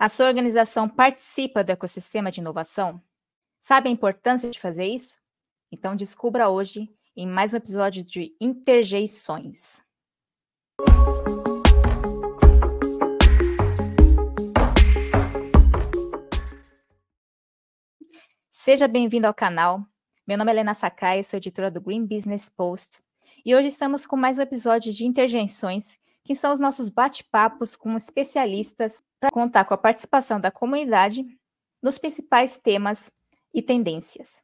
A sua organização participa do ecossistema de inovação? Sabe a importância de fazer isso? Então descubra hoje em mais um episódio de Interjeições. Seja bem-vindo ao canal. Meu nome é Helena Sakai, sou editora do Green Business Post e hoje estamos com mais um episódio de Interjeições, que são os nossos bate-papos com especialistas para contar com a participação da comunidade nos principais temas e tendências.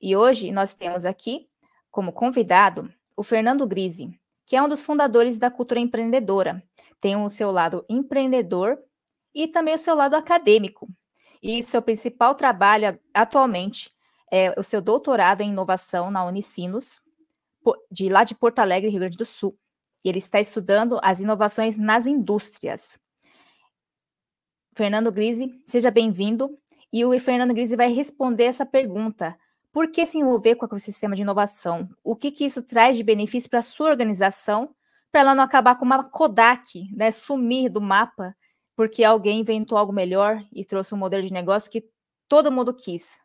E hoje nós temos aqui como convidado o Fernando Grise, que é um dos fundadores da cultura empreendedora. Tem o seu lado empreendedor e também o seu lado acadêmico. E seu principal trabalho atualmente é o seu doutorado em inovação na Unicinos, de lá de Porto Alegre, Rio Grande do Sul. E ele está estudando as inovações nas indústrias. Fernando Grise, seja bem-vindo. E o Fernando Grise vai responder essa pergunta. Por que se envolver com o ecossistema de inovação? O que, que isso traz de benefício para a sua organização, para ela não acabar com uma Kodak, né, sumir do mapa, porque alguém inventou algo melhor e trouxe um modelo de negócio que todo mundo quis?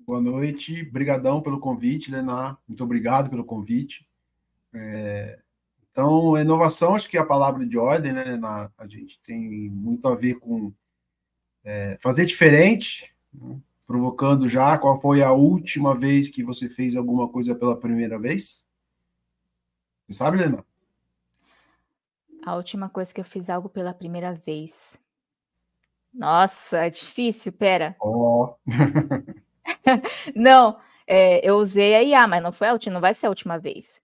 Boa noite, brigadão pelo convite, Lenar. Muito obrigado pelo convite. É então, inovação, acho que é a palavra de ordem, né? Na, a gente tem muito a ver com é, fazer diferente, né? provocando já qual foi a última vez que você fez alguma coisa pela primeira vez. Você sabe, Lena? A última coisa que eu fiz algo pela primeira vez. Nossa, é difícil, pera. Oh. não, é, eu usei a IA, mas não foi a última, não vai ser a última vez.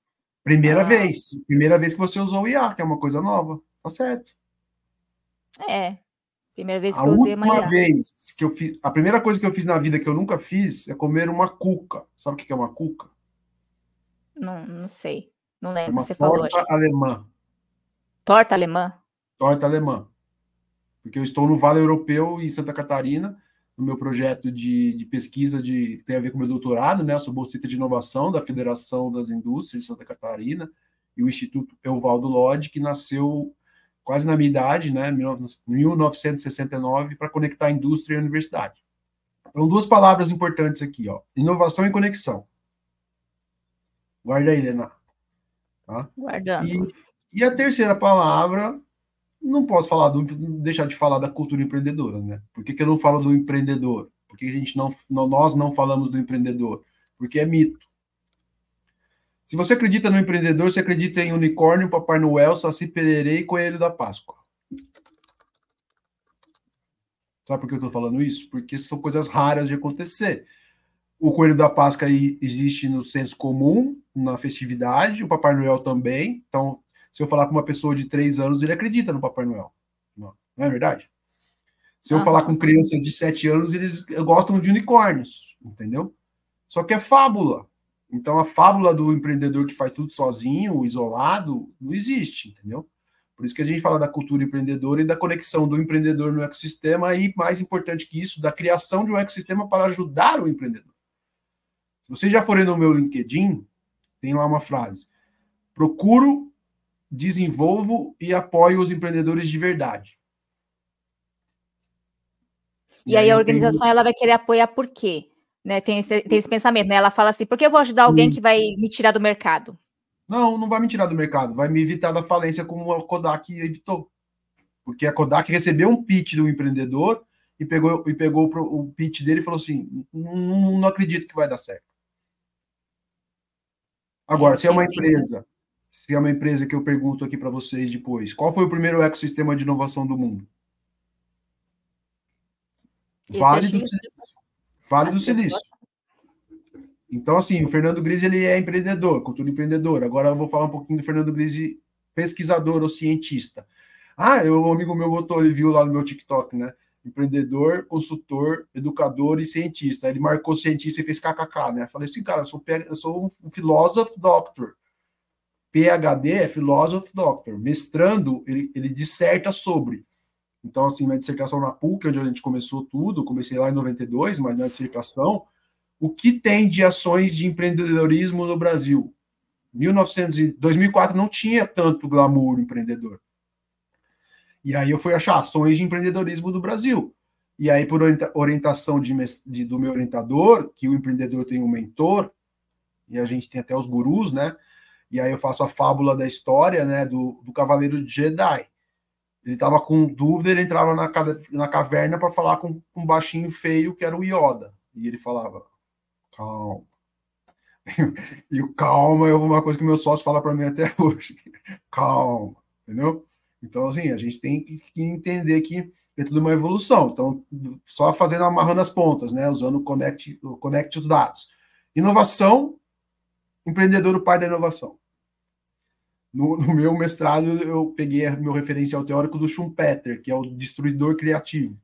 Primeira ah. vez. Primeira vez que você usou o IA, que é uma coisa nova. Tá certo. É. Primeira vez que eu usei uma IA. vez que eu fiz. A primeira coisa que eu fiz na vida que eu nunca fiz é comer uma cuca. Sabe o que é uma cuca? Não, não sei. Não lembro. Uma você falou. Torta alemã. Torta alemã? Torta alemã. Porque eu estou no Vale Europeu, em Santa Catarina, no meu projeto de, de pesquisa de, que tem a ver com o meu doutorado, né? Eu sou bolsista de inovação da Federação das Indústrias de Santa Catarina e o Instituto Evaldo Lodge, que nasceu quase na minha idade, né? 1969, para conectar a indústria e a universidade. Então, duas palavras importantes aqui, ó. Inovação e conexão. Guarda aí, Helena. Tá? Guardando. E, e a terceira palavra não posso falar do, deixar de falar da cultura empreendedora, né? Por que, que eu não falo do empreendedor? Por que a gente não, não, nós não falamos do empreendedor? Porque é mito. Se você acredita no empreendedor, você acredita em unicórnio, Papai Noel, Saci Pererê e Coelho da Páscoa. Sabe por que eu estou falando isso? Porque são coisas raras de acontecer. O Coelho da Páscoa existe no senso comum, na festividade, o Papai Noel também. Então, se eu falar com uma pessoa de três anos, ele acredita no Papai Noel. Não, é verdade? Se eu ah. falar com crianças de sete anos, eles gostam de unicórnios, entendeu? Só que é fábula. Então, a fábula do empreendedor que faz tudo sozinho, isolado, não existe, entendeu? Por isso que a gente fala da cultura empreendedora e da conexão do empreendedor no ecossistema e, mais importante que isso, da criação de um ecossistema para ajudar o empreendedor. Se vocês já forem no meu LinkedIn, tem lá uma frase. Procuro desenvolvo e apoio os empreendedores de verdade. E, e aí, aí a organização tenho... ela vai querer apoiar por quê? Né, tem, esse, tem esse pensamento, né? Ela fala assim, por que eu vou ajudar alguém que vai me tirar do mercado? Não, não vai me tirar do mercado, vai me evitar da falência como a Kodak evitou. Porque a Kodak recebeu um pitch do empreendedor e pegou, e pegou o pitch dele e falou assim: não, não acredito que vai dar certo. Agora, se é uma empresa se é uma empresa que eu pergunto aqui para vocês depois, qual foi o primeiro ecossistema de inovação do mundo? Esse vale é do Silício. Vale do Silício. Então, assim, o Fernando Gris ele é empreendedor, cultura empreendedora. Agora eu vou falar um pouquinho do Fernando Gris, pesquisador ou cientista. Ah, eu, um amigo meu botou, ele viu lá no meu TikTok, né? Empreendedor, consultor, educador e cientista. Ele marcou cientista e fez kkk, né? falei assim, cara, eu sou, eu sou um filósofo doctor. PhD é Philosophy Doctor. Mestrando, ele, ele disserta sobre. Então, assim, minha dissertação na PUC, onde a gente começou tudo, comecei lá em 92, mas na dissertação, o que tem de ações de empreendedorismo no Brasil? 1900 e 2004 não tinha tanto glamour empreendedor. E aí eu fui achar ações de empreendedorismo do Brasil. E aí, por orientação de, de, do meu orientador, que o empreendedor tem um mentor, e a gente tem até os gurus, né? E aí eu faço a fábula da história, né, do, do Cavaleiro Jedi. Ele estava com dúvida, ele entrava na, na caverna para falar com, com um baixinho feio que era o Yoda. E ele falava, calma. e o calma é uma coisa que meu sócio fala para mim até hoje. calma, entendeu? Então, assim, a gente tem que entender que é tudo uma evolução. Então, só fazendo amarrando as pontas, né? Usando o connect, o connect os dados. Inovação empreendedor, o pai da inovação. No, no meu mestrado, eu peguei meu referencial teórico do Schumpeter, que é o destruidor criativo.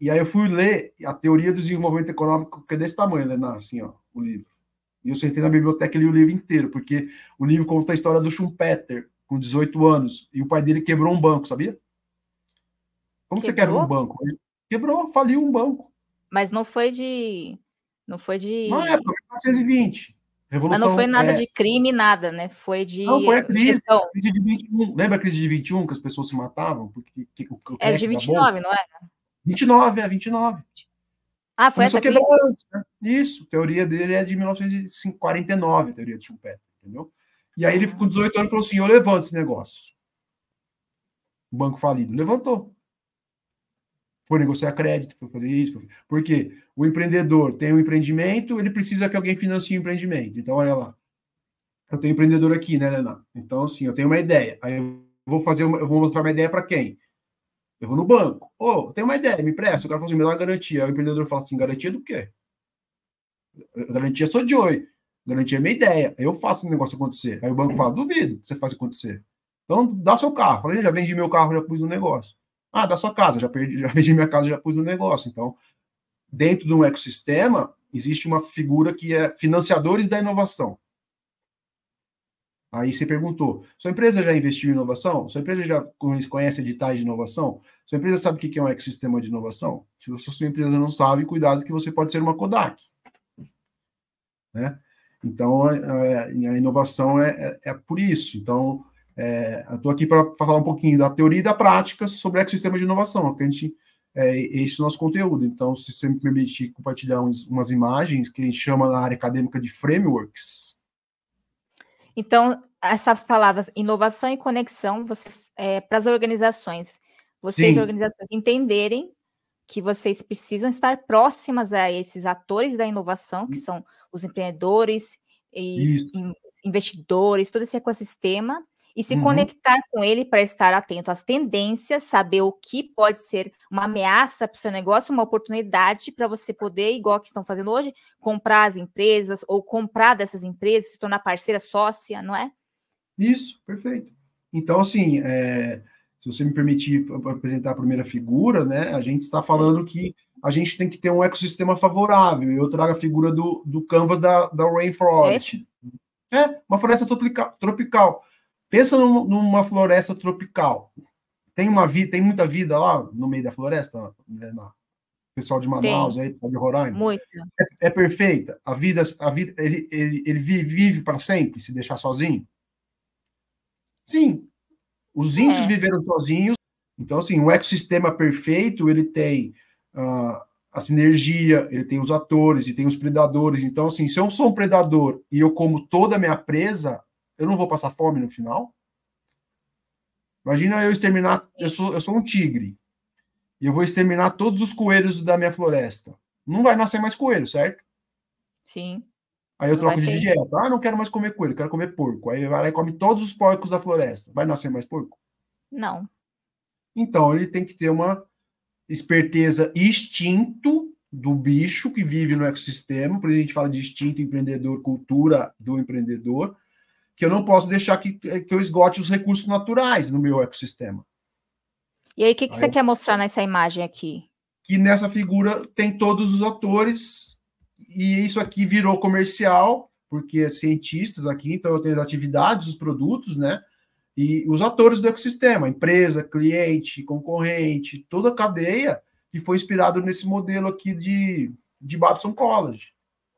E aí eu fui ler a teoria do desenvolvimento econômico, que é desse tamanho, né, assim, ó, o livro. E eu sentei na biblioteca e li o livro inteiro, porque o livro conta a história do Schumpeter, com 18 anos, e o pai dele quebrou um banco, sabia? Como quebrou? você quebra um banco? Ele quebrou, faliu um banco. Mas não foi de. Não foi de. Não, é, foi 1920. Revolução, Mas não foi nada é... de crime, nada, né? Foi de. Não, foi a crise. Gestão. crise de 21. Lembra a crise de 21 que as pessoas se matavam? Porque, que, que, que, é de 29, não é? 29, é 29. Ah, foi Começou essa crise? Antes, né? Isso, a teoria dele é de 1949, a teoria de Schumpeter, entendeu? E aí ele ficou 18 anos e falou assim: eu levanto esse negócio. O banco falido. Levantou. Foi negociar crédito, foi fazer isso. Foi... Por quê? o empreendedor tem um empreendimento, ele precisa que alguém financie o empreendimento. Então, olha lá. Eu tenho um empreendedor aqui, né, Lena Então, assim, eu tenho uma ideia. Aí eu vou fazer, uma, eu vou mostrar uma ideia para quem? Eu vou no banco. Ô, oh, tem uma ideia, me presta. O cara fala assim, me dá garantia. Aí o empreendedor fala assim, garantia do quê? Garantia sou de oi. Garantia é minha ideia. Eu faço o negócio acontecer. Aí o banco fala, duvido que você faz acontecer. Então, dá seu carro. Falei, já vendi meu carro, já pus no negócio. Ah, dá sua casa, já, perdi, já vendi minha casa, já pus no negócio. Então, dentro de um ecossistema, existe uma figura que é financiadores da inovação. Aí você perguntou: sua empresa já investiu em inovação? Sua empresa já conhece editais de inovação? Sua empresa sabe o que é um ecossistema de inovação? Se a sua empresa não sabe, cuidado que você pode ser uma Kodak. Né? Então, a, inovação é, é, é por isso. Então, é, eu estou aqui para falar um pouquinho da teoria e da prática sobre o ecossistema de inovação, que a gente é, esse nosso conteúdo. Então, se você me permitir compartilhar uns, umas imagens que a gente chama na área acadêmica de frameworks. Então, essas palavras inovação e conexão, você é, para as organizações, vocês Sim. organizações entenderem que vocês precisam estar próximas a esses atores da inovação, que hum. são os empreendedores e Isso. investidores, todo esse ecossistema, e se uhum. conectar com ele para estar atento às tendências, saber o que pode ser uma ameaça para o seu negócio, uma oportunidade para você poder, igual que estão fazendo hoje, comprar as empresas ou comprar dessas empresas, se tornar parceira, sócia, não é? Isso, perfeito. Então, assim, é, se você me permitir apresentar a primeira figura, né, a gente está falando que a gente tem que ter um ecossistema favorável. Eu trago a figura do, do canvas da, da Rainforest. É, é uma floresta tropical Pensa numa floresta tropical. Tem uma vida, tem muita vida lá no meio da floresta, né? pessoal de Manaus, aí, pessoal de Roraima. Muito. É, é, perfeita. A vida, a vida, ele, ele, ele vive, vive para sempre se deixar sozinho. Sim. Os é. índios é. viveram sozinhos. Então, assim, o ecossistema perfeito, ele tem uh, ah, a sinergia, ele tem os atores e tem os predadores. Então, assim, se eu sou um predador e eu como toda a minha presa, eu não vou passar fome no final. Imagina eu exterminar, eu sou, eu sou um tigre, e eu vou exterminar todos os coelhos da minha floresta. Não vai nascer mais coelho, certo? Sim. Aí eu não troco de ter. dieta. Ah, não quero mais comer coelho, quero comer porco. Aí vai lá e come todos os porcos da floresta. Vai nascer mais porco? Não. Então, ele tem que ter uma esperteza instinto do bicho que vive no ecossistema. Por isso a gente fala de instinto empreendedor, cultura do empreendedor que eu não posso deixar que, eh, que eu esgote os recursos naturais no meu ecossistema. E aí, o que, que aí, você quer mostrar nessa imagem aqui? Que nessa figura tem todos os atores, e isso aqui virou comercial, porque é cientistas aqui, então eu tenho as atividades, os produtos, né? E os atores do ecossistema, empresa, cliente, concorrente, toda a cadeia que foi inspirado nesse modelo aqui de, de Babson College.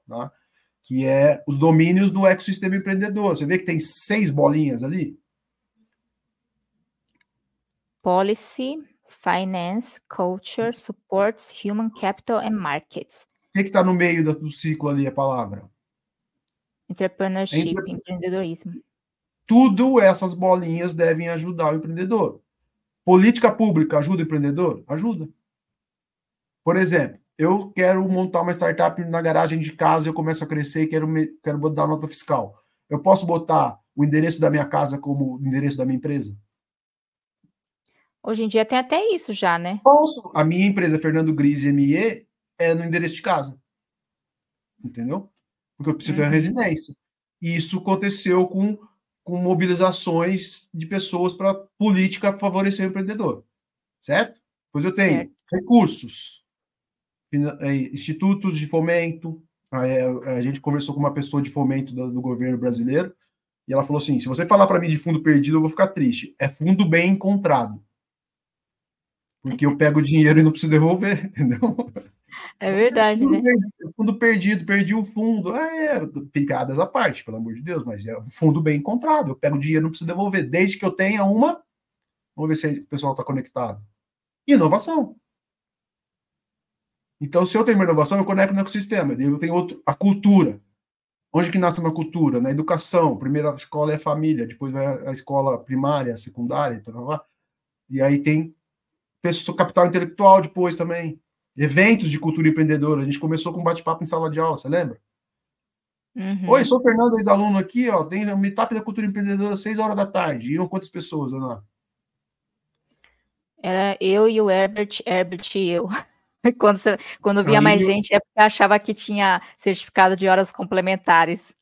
Tá? que é os domínios do ecossistema empreendedor. Você vê que tem seis bolinhas ali? Policy, Finance, Culture, Supports, Human Capital and Markets. O que é está no meio do ciclo ali, a palavra? Entrepreneurship, Entre... empreendedorismo. Tudo essas bolinhas devem ajudar o empreendedor. Política pública ajuda o empreendedor? Ajuda. Por exemplo, eu quero montar uma startup na garagem de casa, eu começo a crescer e quero, quero botar nota fiscal. Eu posso botar o endereço da minha casa como endereço da minha empresa? Hoje em dia tem até isso já, né? Posso. A minha empresa, Fernando Gris ME, é no endereço de casa. Entendeu? Porque eu preciso uhum. ter uma uhum. residência. E isso aconteceu com, com mobilizações de pessoas para política favorecer o empreendedor. Certo? Pois eu tenho certo. recursos, é, institutos de fomento. É, é, a gente conversou com uma pessoa de fomento do governo brasileiro e ela falou assim: se você falar para mim de fundo perdido, eu vou ficar triste. É fundo bem encontrado. Porque eu pego o dinheiro e não preciso devolver, entendeu? É verdade, fundo né? Perdido, fundo perdido, perdi o fundo. Ah, é, picadas à parte, pelo amor de Deus, mas é fundo bem encontrado. Eu pego o dinheiro e não preciso devolver, desde que eu tenha uma. Vamos ver se o pessoal está conectado. Inovação. Então, se eu tenho uma inovação, eu conecto no ecossistema. Eu tenho outro, a cultura. Onde que nasce uma cultura? Na educação. Primeiro a escola é a família, depois vai a escola primária, secundária, blá, blá, blá. e aí tem capital intelectual depois também. Eventos de cultura empreendedora. A gente começou com bate-papo em sala de aula, você lembra? Uhum. Oi, sou o Fernando, ex-aluno aqui, ó. Tem um meetup da cultura empreendedora às 6 horas da tarde. Iam quantas pessoas, Ana? Era eu e o Herbert, Herbert e eu. quando, você, quando via mais gente, é porque achava que tinha certificado de horas complementares.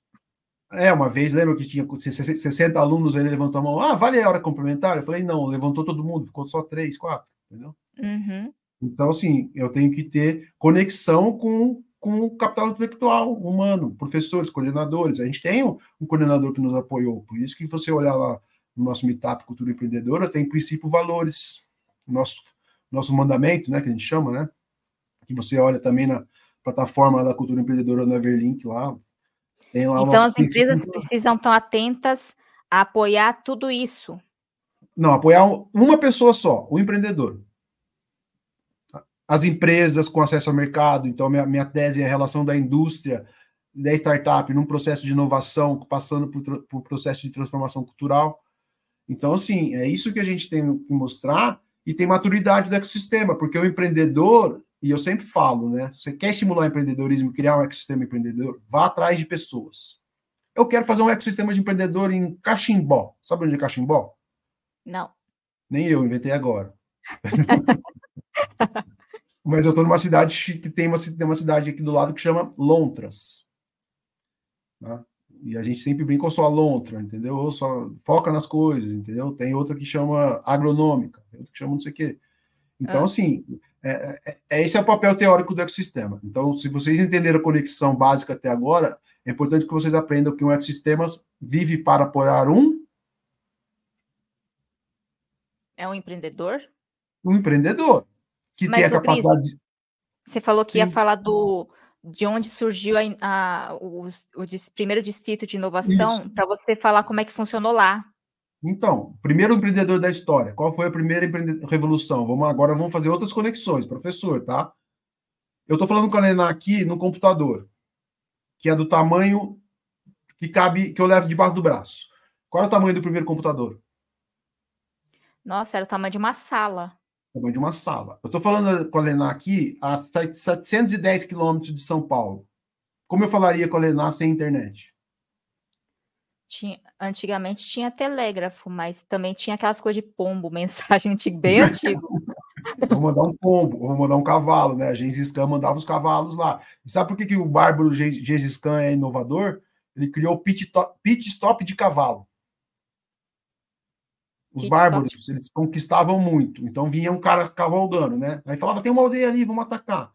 É, uma vez lembro que tinha 60 alunos, ele levantou a mão, ah, vale a hora complementar? Eu falei, não, levantou todo mundo, ficou só três, quatro, entendeu? Uhum. Então, assim, eu tenho que ter conexão com, com o capital intelectual humano, professores, coordenadores. A gente tem um, um coordenador que nos apoiou, por isso que você olhar lá no nosso Meetup Cultura Empreendedora, tem princípio valores, nosso, nosso mandamento, né, que a gente chama, né? que você olha também na plataforma da Cultura Empreendedora no Everlink lá. Tem lá então as empresas precisam estar atentas a apoiar tudo isso. Não, apoiar uma pessoa só, o empreendedor. As empresas com acesso ao mercado, então minha, minha tese é a relação da indústria da startup num processo de inovação, passando por, por processo de transformação cultural. Então, assim, é isso que a gente tem que mostrar e tem maturidade do ecossistema, porque o empreendedor e eu sempre falo, né? Você quer estimular o empreendedorismo, criar um ecossistema empreendedor? Vá atrás de pessoas. Eu quero fazer um ecossistema de empreendedor em Cachimbó. Sabe onde é Cachimbó? Não. Nem eu, inventei agora. Mas eu estou numa cidade que tem uma, tem uma cidade aqui do lado que chama Lontras. Né? E a gente sempre brinca, ou só a Lontra, entendeu? Ou só foca nas coisas, entendeu? Tem outra que chama agronômica, tem outra que chama não sei o quê. Então, ah. assim, é, é, é, esse é o papel teórico do ecossistema. Então, se vocês entenderam a conexão básica até agora, é importante que vocês aprendam que um ecossistema vive para apoiar um. É um empreendedor? Um empreendedor. Que Mas, tem a capacidade. você falou que Sim. ia falar do, de onde surgiu a, a, o, o, primeiro distrito de inovação, para você falar como é que funcionou lá. Então, primeiro empreendedor da história. Qual foi a primeira revolução? Vamos agora vamos fazer outras conexões, professor, tá? Eu estou falando com a Lena aqui no computador, que é do tamanho que cabe, que eu levo debaixo do braço. Qual é o tamanho do primeiro computador? Nossa, era o tamanho de uma sala. O tamanho de uma sala. Eu estou falando com a Lena aqui a 710 quilômetros de São Paulo. Como eu falaria com a Lena sem internet? Tinha, antigamente tinha telégrafo, mas também tinha aquelas coisas de pombo, mensagem bem antiga. vou mandar um pombo, vou mandar um cavalo, né? Gengis Khan mandava os cavalos lá. E sabe por que, que o bárbaro Gengis Khan é inovador? Ele criou pit, pit stop de cavalo. Os bárbaros, eles conquistavam muito. Então vinha um cara cavalgando, né? Aí falava, tem uma aldeia ali, vamos atacar.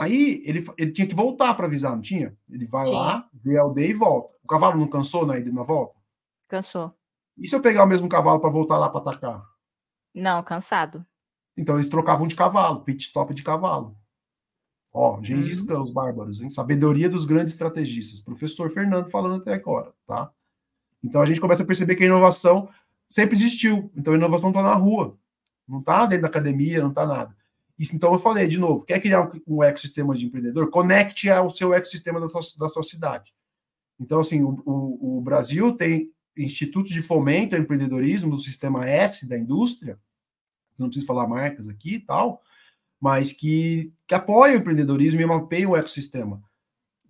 Aí ele, ele tinha que voltar para avisar, não tinha? Ele vai tinha. lá, vê a aldeia e volta. O cavalo não cansou na né, ida na volta? Cansou. E se eu pegar o mesmo cavalo para voltar lá para atacar? Não, cansado. Então eles trocavam de cavalo, pit stop de cavalo. Ó, Gengis Khan, os bárbaros, hein? Sabedoria dos grandes estrategistas. Professor Fernando falando até agora, tá? Então a gente começa a perceber que a inovação sempre existiu. Então a inovação está na rua, não está dentro da academia, não está nada. Então, eu falei de novo: quer criar um, um ecossistema de empreendedor? Conecte ao seu ecossistema da sua, da sua cidade. Então, assim, o, o, o Brasil tem institutos de fomento ao empreendedorismo do sistema S da indústria, não preciso falar marcas aqui e tal, mas que, que apoia o empreendedorismo e mapeia o ecossistema.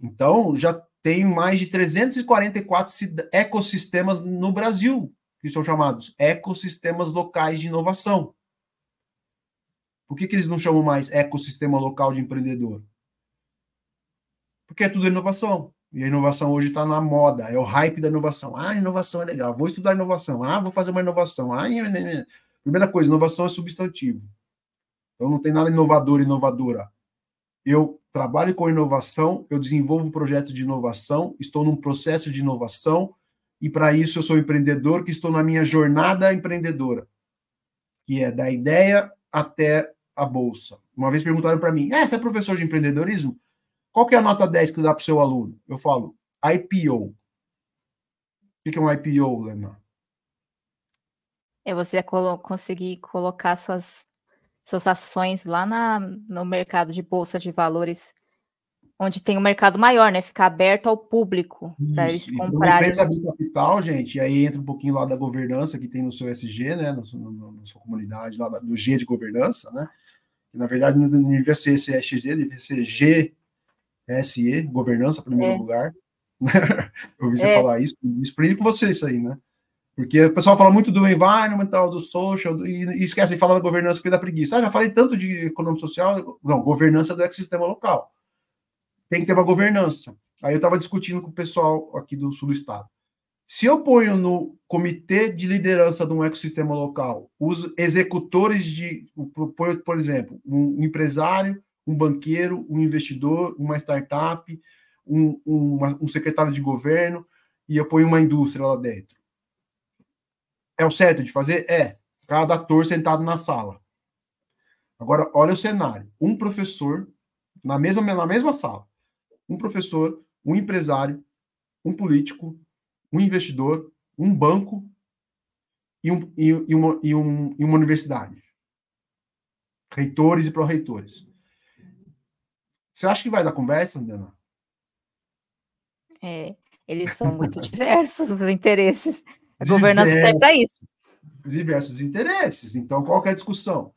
Então, já tem mais de 344 ecossistemas no Brasil, que são chamados ecossistemas locais de inovação. Por que, que eles não chamam mais ecossistema local de empreendedor? Porque é tudo inovação. E a inovação hoje está na moda, é o hype da inovação. Ah, inovação é legal, vou estudar inovação. Ah, vou fazer uma inovação. Ah, Primeira coisa, inovação é substantivo. Então não tem nada inovador, inovadora. Eu trabalho com inovação, eu desenvolvo um projeto de inovação, estou num processo de inovação, e para isso eu sou empreendedor que estou na minha jornada empreendedora, que é da ideia até a bolsa. Uma vez perguntaram para mim: "É, você é professor de empreendedorismo? Qual que é a nota 10 que dá para o seu aluno?" Eu falo: "IPO". O que é um IPO, Lena? É você colo conseguir colocar suas suas ações lá na, no mercado de bolsa de valores, onde tem um mercado maior, né? Ficar aberto ao público para eles comprarem. Então, empresa capital, gente, e aí entra um pouquinho lá da governança que tem no seu SG, né? na sua comunidade, lá do G de governança, né? Na verdade, não devia ser CSG, devia ser GSE, governança, primeiro é. lugar. Né? eu ouvi você é. falar isso, explique com você isso aí, né? Porque o pessoal fala muito do environmental, do social, do, e, e esquece de falar da governança porque dá preguiça. Ah, já falei tanto de econômico social, não, governança do ecossistema local. Tem que ter uma governança. Aí eu estava discutindo com o pessoal aqui do sul do estado. Se eu ponho no comitê de liderança de um ecossistema local os executores de, por exemplo, um empresário, um banqueiro, um investidor, uma startup, um, um, um secretário de governo, e eu ponho uma indústria lá dentro. É o certo de fazer? É. Cada ator sentado na sala. Agora, olha o cenário. Um professor, na mesma, na mesma sala, um professor, um empresário, um político, um investidor, um banco e, um, e, e, uma, e, um, e uma universidade. Reitores e pró-reitores. Você acha que vai dar conversa, Dana? É, eles são muito diversos os interesses. A governança serve para isso. Diversos interesses. Então, qualquer é discussão?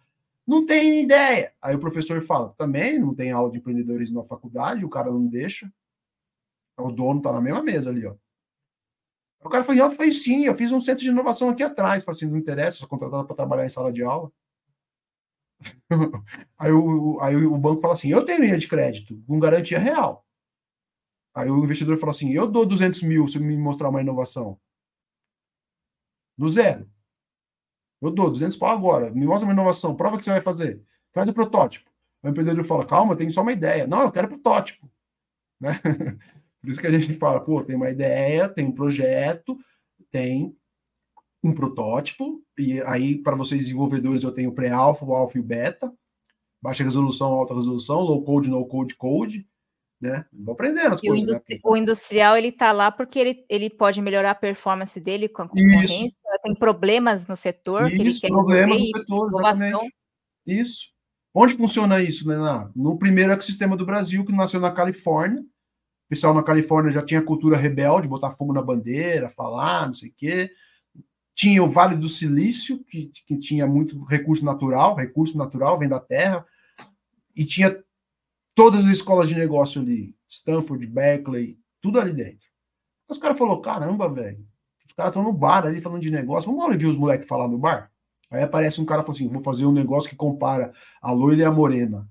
Não tem ideia. Aí o professor fala, também não tem aula de empreendedorismo na faculdade, o cara não deixa. O dono está na mesma mesa ali, ó. O cara falou, eu falei, sim, eu fiz um centro de inovação aqui atrás. falei assim, não interessa, sou contratado para trabalhar em sala de aula. aí, o, aí o banco fala assim, eu tenho linha de crédito, com garantia real. Aí o investidor fala assim, eu dou 200 mil se me mostrar uma inovação. Do zero. Eu dou 200 pau agora, me mostra uma inovação, prova que você vai fazer. Traz o protótipo. O empreendedor fala, calma, tem só uma ideia. Não, eu quero protótipo. Né? Por isso que a gente fala, pô, tem uma ideia, tem um projeto, tem um protótipo, e aí para vocês desenvolvedores eu tenho o pré-alfa, o alfa e o beta, baixa resolução, alta resolução, low code, no code, code, né? Vou aprendendo as e coisas. O, né? industri né? o industrial ele está lá porque ele, ele pode melhorar a performance dele com a concorrência, Isso. tem problemas no setor, Isso, que ele quer problemas no setor, inovação. exatamente. Isso. Onde funciona isso, Nená? No primeiro ecossistema do Brasil, que nasceu na Califórnia, pessoal na Califórnia já tinha cultura rebelde, botar fogo na bandeira, falar, não sei o quê. Tinha o Vale do Silício, que, que tinha muito recurso natural, recurso natural vem da terra, e tinha todas as escolas de negócio ali, Stanford, Berkeley, tudo ali dentro. Os caras falaram, caramba, velho, os caras estão no bar ali falando de negócio, vamos lá ouvir os moleques falar no bar? Aí aparece um cara e fala assim, vou fazer um negócio que compara a loira e a morena.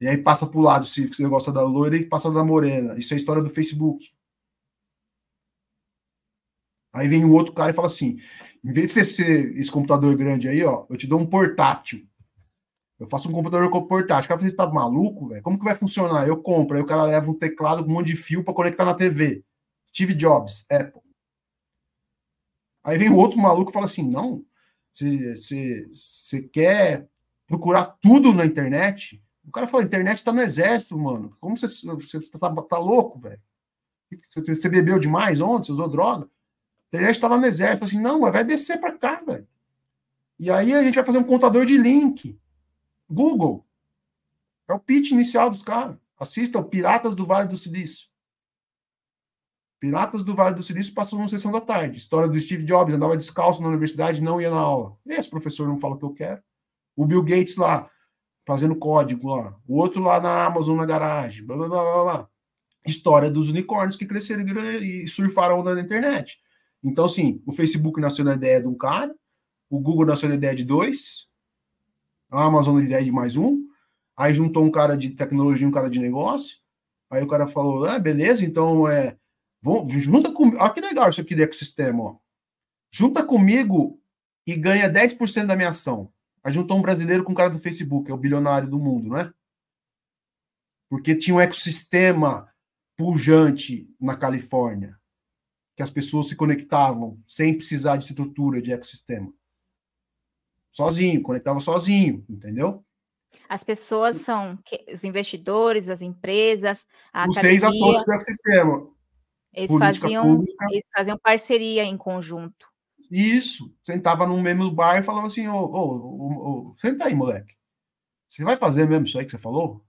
E aí passa o lado se você gosta da loira e passa da morena. Isso é história do Facebook. Aí vem o outro cara e fala assim: em vez de você ser esse computador grande aí, ó, eu te dou um portátil. Eu faço um computador com portátil. O cara fala, você tá maluco, velho? Como que vai funcionar? Eu compro. Aí o cara leva um teclado com um monte de fio para conectar na TV. Steve Jobs, Apple. Aí vem o outro maluco e fala assim: não, você quer procurar tudo na internet? O cara falou, a internet tá no exército, mano. Como você, você tá, tá, tá louco, velho? Você, você, bebeu demais ontem? Você usou droga? A internet tá lá no exército. assim, não, vai descer para cá, velho. E aí a gente vai fazer um contador de link. Google. É o pitch inicial dos caras. Assista o Piratas do Vale do Silício. Piratas do Vale do Silício passou uma sessão da tarde. História do Steve Jobs, andava descalço na universidade, não ia na aula. Esse professor não fala o que eu quero. O Bill Gates lá, fazendo código, lá. o outro lá na Amazon, na garagem, blá, blá, blá, blá. blá. História dos unicórnios que cresceram e surfaram onda na internet. Então, assim, o Facebook nasceu na ideia de um cara, o Google nasceu na ideia de dois, a Amazon na ideia de mais um, aí juntou um cara de tecnologia e um cara de negócio, aí o cara falou, ah, beleza, então é... Vamos, junta comigo, olha que legal isso aqui do ecossistema, ó. Junta comigo e ganha 10% da minha ação. Aí juntou um brasileiro com um cara do Facebook, é o bilionário do mundo, né? Porque tinha um ecossistema pujante na Califórnia, que as pessoas se conectavam sem precisar de estrutura de ecossistema. Sozinho, conectava sozinho, entendeu? As pessoas são os investidores, as empresas, a Os seis atores do ecossistema. Eles faziam, eles faziam parceria em conjunto. Isso, sentava no mesmo bar e falava assim: ô, ô, ô, ô, senta aí, moleque. Você vai fazer mesmo isso aí que você falou?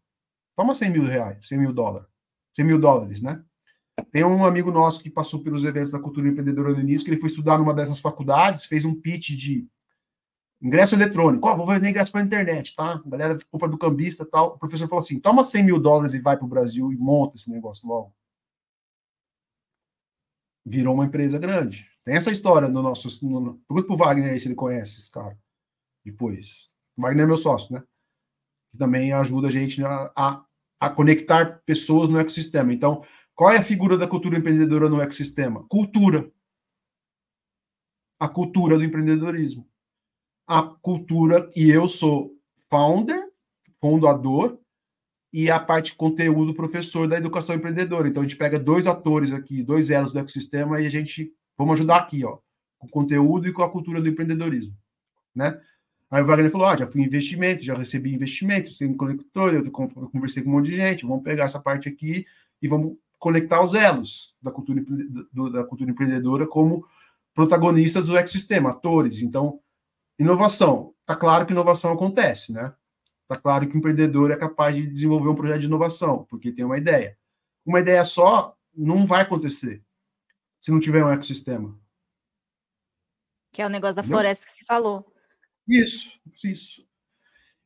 Toma 100 mil reais, 100 mil dólares. 100 mil dólares, né? Tem um amigo nosso que passou pelos eventos da cultura empreendedora no início, que ele foi estudar numa dessas faculdades, fez um pitch de ingresso eletrônico. Ó, oh, vou vender ingresso pela internet, tá? A galera compra do cambista tal. O professor falou assim: toma 100 mil dólares e vai para o Brasil e monta esse negócio logo. Virou uma empresa grande. Tem essa história no nosso. No, pergunta pro Wagner aí se ele conhece esse cara. Depois. O Wagner é meu sócio, né? Que também ajuda a gente a, a, a conectar pessoas no ecossistema. Então, qual é a figura da cultura empreendedora no ecossistema? Cultura. A cultura do empreendedorismo. A cultura, e eu sou founder, fundador, e a parte conteúdo professor da educação empreendedora. Então, a gente pega dois atores aqui, dois elos do ecossistema, e a gente Vamos ajudar aqui, ó, com o conteúdo e com a cultura do empreendedorismo, né? Aí o Wagner falou: ah, já fui investimento, já recebi investimento, sem conector, eu conversei com um monte de gente, vamos pegar essa parte aqui e vamos conectar os elos da cultura, da cultura empreendedora como protagonistas do ecossistema, atores. Então, inovação. Está claro que inovação acontece, né? Está claro que o empreendedor é capaz de desenvolver um projeto de inovação, porque tem uma ideia. Uma ideia só não vai acontecer se não tiver um ecossistema. Que é o negócio da Entendeu? floresta que se falou. Isso, isso.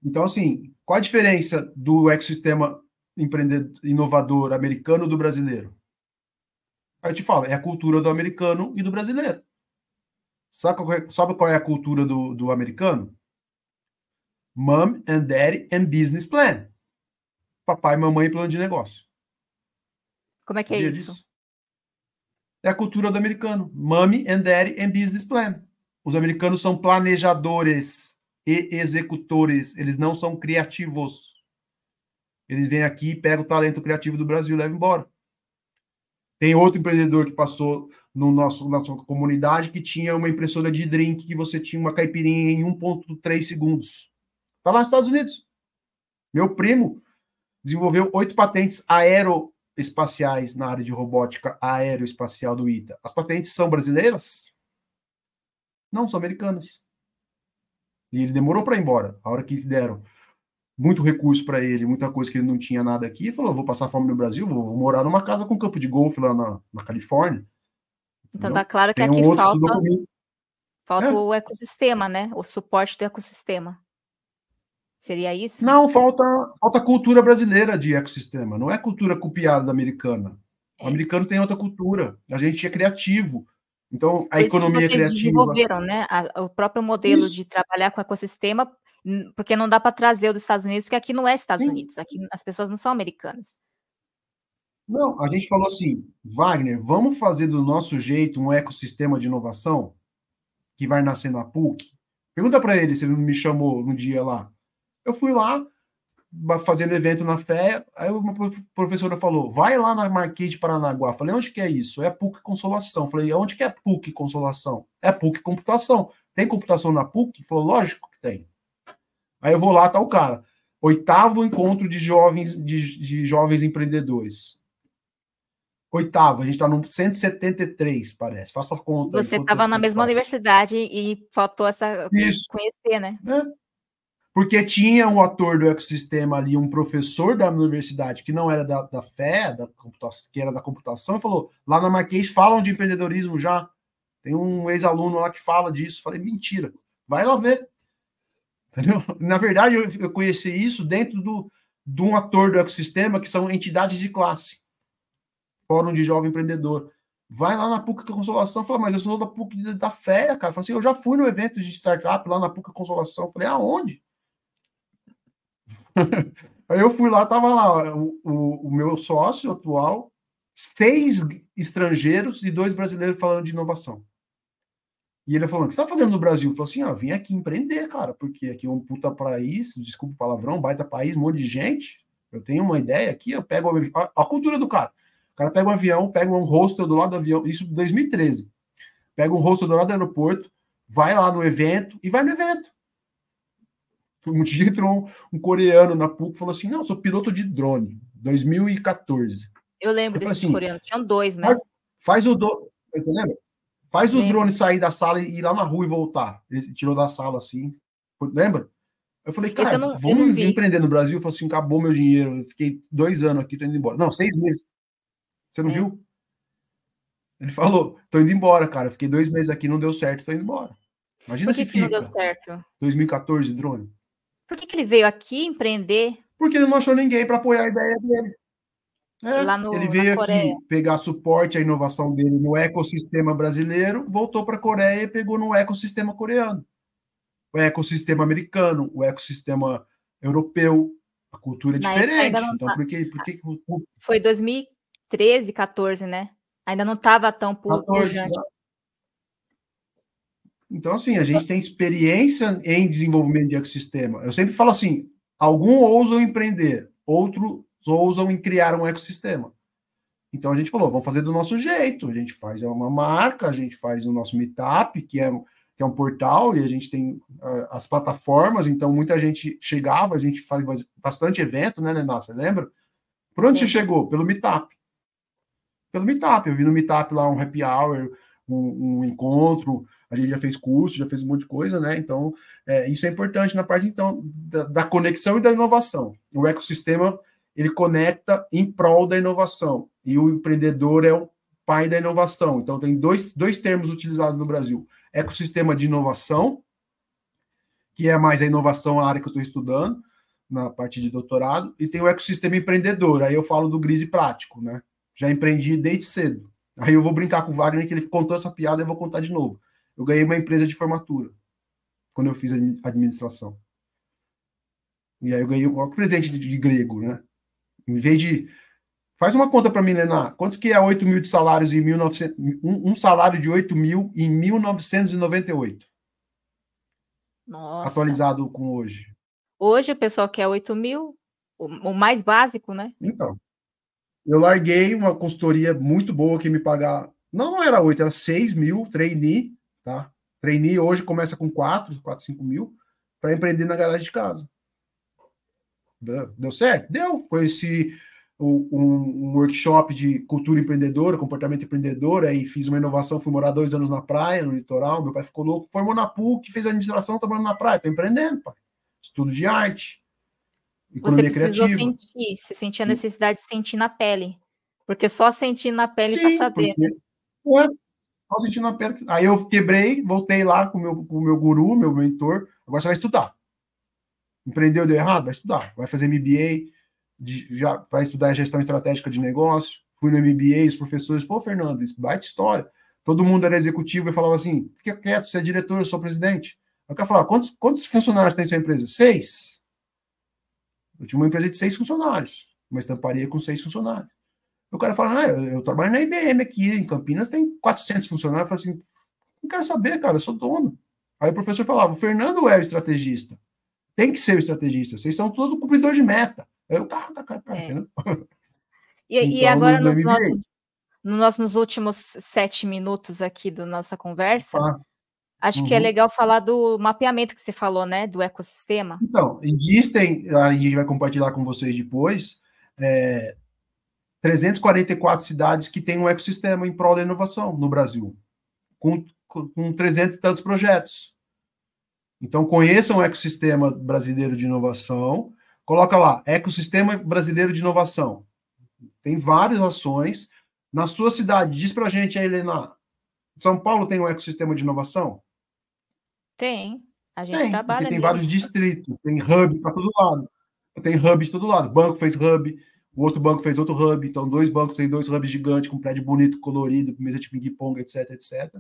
Então, assim, qual a diferença do ecossistema empreendedor, inovador americano do brasileiro? Aí eu te falo, é a cultura do americano e do brasileiro. Sabe qual é, sabe qual é a cultura do, do americano? Mom and Daddy and Business Plan. Papai, mamãe e plano de negócio. Como é que é isso? Disso? é a cultura do americano. Mommy and Daddy and Business Plan. Os americanos são planejadores e executores, eles não são criativos. Eles vêm aqui, pegam o talento criativo do Brasil e levam embora. Tem outro empreendedor que passou no nosso na nossa comunidade que tinha uma impressora de drink que você tinha uma caipirinha em 1.3 segundos. Tá lá nos Estados Unidos. Meu primo desenvolveu oito patentes aero espaciais na área de robótica aeroespacial do ITA, as patentes são brasileiras? Não, são americanas. E ele demorou para ir embora. A hora que deram muito recurso para ele, muita coisa que ele não tinha nada aqui, falou: vou passar fome no Brasil, vou morar numa casa com campo de golfe lá na, na Califórnia. Então está tá claro que Tem aqui um falta, falta é. o ecossistema, né? O suporte do ecossistema. Seria isso? Não, falta, falta cultura brasileira de ecossistema, não é cultura copiada da americana. É. O americano tem outra cultura, a gente é criativo. Então, a Por economia vocês criativa. desenvolveram, né? A, o próprio modelo isso. de trabalhar com ecossistema, porque não dá para trazer o dos Estados Unidos, porque aqui não é Estados Sim. Unidos, aqui as pessoas não são americanas. Não, a gente falou assim, Wagner, vamos fazer do nosso jeito um ecossistema de inovação que vai nascer na PUC? Pergunta para ele se ele me chamou no um dia lá. Eu fui lá, fazendo evento na fé, aí uma professora falou, vai lá na Marquês de Paranaguá. Falei, onde que é isso? É PUC Consolação. Falei, onde que é PUC Consolação? É PUC Computação. Tem computação na PUC? Falou, lógico que tem. Aí eu vou lá, tá o cara. Oitavo encontro de jovens, de, de jovens empreendedores. Oitavo, a gente está no 173, parece. Faça a conta. Você estava na mesma faz. universidade e faltou essa Isso. conhecer, né? É porque tinha um ator do ecossistema ali, um professor da universidade que não era da, da fé, da computação, que era da computação, e falou: lá na Marquês falam de empreendedorismo já. Tem um ex-aluno lá que fala disso. Falei, mentira, vai lá ver. Entendeu? Na verdade, eu, conheci isso dentro do, de um ator do ecossistema, que são entidades de classe. Fórum de Jovem Empreendedor. Vai lá na PUC Consolação, fala, mas eu sou da PUC da fé, cara. Fala assim, eu já fui no evento de startup lá na PUC Consolação. Falei, aonde? Aí eu fui lá, tava lá o, o, o, meu sócio atual, seis estrangeiros e dois brasileiros falando de inovação. E ele falou: o que você tá fazendo no Brasil? Falou falei assim, ó, ah, vim aqui empreender, cara, porque aqui é um puta país, desculpa o palavrão, baita país, um monte de gente. Eu tenho uma ideia aqui, eu pego a, a cultura do cara. O cara pega um avião, pega um hostel do lado do avião, isso 2013. Pega um hostel do lado do aeroporto, vai lá no evento e vai no evento um dia entrou um, coreano na PUC e falou assim: não, sou piloto de drone, 2014. Eu lembro desses assim, coreanos, tinham dois, né? Faz, faz o do... Você lembra? Faz o drone sair da sala e ir lá na rua e voltar. Ele tirou da sala assim. Lembra? Eu falei, cara, eu não, vamos empreender no Brasil. Eu falei assim, acabou meu dinheiro. Eu fiquei dois anos aqui, tô indo embora. Não, seis meses. Você não é. viu? Ele falou, tô indo embora, cara. Fiquei dois meses aqui, não deu certo, tô indo embora. Imagina Por que se que fica. não deu certo? 2014, drone. Por que, que ele veio aqui empreender? Porque ele não achou ninguém para apoiar a ideia dele. É, lá no, ele veio aqui pegar suporte à inovação dele no ecossistema brasileiro, voltou para a Coreia e pegou no ecossistema coreano, o ecossistema americano, o ecossistema europeu. A cultura é Mas diferente. Então, tá por que, por que... Foi 2013, 14, né? Ainda não estava tão pujante. Então, assim, a gente tem experiência em desenvolvimento de ecossistema. Eu sempre falo assim: alguns ousam empreender, outros ousam em criar um ecossistema. Então a gente falou, vamos fazer do nosso jeito. A gente faz é uma marca, a gente faz o nosso meetup, que é, que é um portal, e a gente tem uh, as plataformas, então muita gente chegava, a gente faz bastante evento, né, Renata? Você lembra? Por onde você chegou? Pelo meetup. Pelo meetup. Eu vi no meetup lá um happy hour, um, um, encontro, a gente já fez curso, já fez um monte de coisa, né? Então, é, isso é importante na parte, então, da, da, conexão e da inovação. O ecossistema, ele conecta em prol da inovação, e o empreendedor é o pai da inovação. Então, tem dois, dois termos utilizados no Brasil. Ecossistema de inovação, que é mais a inovação, a área que eu estou estudando, na parte de doutorado, e tem o ecossistema empreendedor. Aí eu falo do grise prático, né? Já empreendi desde cedo. Aí eu vou brincar com o Wagner que ele contou essa piada e eu vou contar de novo. Eu ganhei uma empresa de formatura quando eu fiz administração. E aí eu ganhei um presente de, de grego, né? Em vez de. Faz uma conta para mim, Lenar, Quanto que é 8 mil de salários em 1900, um, um salário de 8 mil em 1998? Nossa. Atualizado com hoje. Hoje o pessoal quer 8 mil, o, o mais básico, né? Então. Eu larguei uma consultoria muito boa que me pagava. Não, não era 8, era 6 mil, trainee, tá? Trainee hoje começa com 4, 4, 5 mil, para empreender na garagem de casa. Deu certo? Deu. Conheci um, um, workshop de cultura empreendedora, comportamento empreendedor, aí fiz uma inovação, fui morar dois anos na praia, no litoral, meu pai ficou louco, formou na PUC, fez administração, trabalhando na praia, tô empreendendo, pai. Estudo de arte. Você precisou criativa. sentir, se sentir a necessidade de sentir na pele. Porque só sentir na pele para tá saber. Porque, só sentir na pele. Aí eu quebrei, voltei lá com meu, o com meu guru, meu mentor. Agora você vai estudar. Empreendeu, deu errado? Vai estudar. Vai fazer MBA, de, já, vai estudar gestão estratégica de negócio. Fui no MBA, os professores, pô, Fernando, isso é baita história. Todo mundo era executivo e falava assim: fica quieto, você é diretor, eu sou presidente. Eu quero falar, quantos, quantos funcionários tem sua empresa? Seis. Eu tinha uma empresa de seis funcionários, uma estamparia com seis funcionários. O cara fala, ah, eu, eu, trabalho na IBM aqui, em Campinas tem 400 funcionários. Eu falo assim, não quero saber, cara, eu sou dono. Aí o professor falava, o Fernando é o estrategista. Tem que ser o estrategista, vocês são todo cumpridor de meta. Aí eu, cara, cara, cara. É. Né? E, então, e, agora no, nos nossos, nos últimos sete minutos aqui da nossa conversa, ah. Acho uhum. que é uhum. legal falar do mapeamento que você falou, né? Do ecossistema. Então, existem, a gente vai compartilhar com vocês depois, é, 344 cidades que têm um ecossistema em prol da inovação no Brasil, com, com 300 e tantos projetos. Então, conheçam o ecossistema brasileiro de inovação, coloca lá, ecossistema brasileiro de inovação. Tem várias ações. Na sua cidade, diz para a gente, Helena, são Paulo tem um ecossistema de inovação? Tem. A gente tem, trabalha. Tem vários distritos, tem hub para todo lado. Tem hub de todo lado. O banco fez hub, o outro banco fez outro hub. Então, dois bancos têm dois hubs gigantes, com um prédio bonito, colorido, mesa de ping-pong, etc, etc.